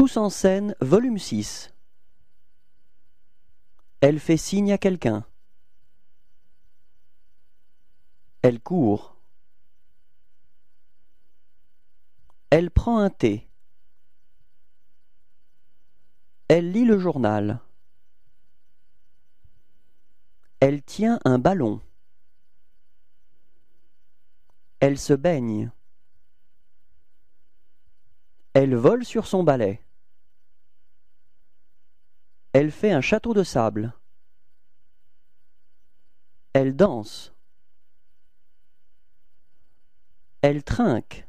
Tous en scène, volume 6. Elle fait signe à quelqu'un. Elle court. Elle prend un thé. Elle lit le journal. Elle tient un ballon. Elle se baigne. Elle vole sur son balai. Elle fait un château de sable. Elle danse. Elle trinque.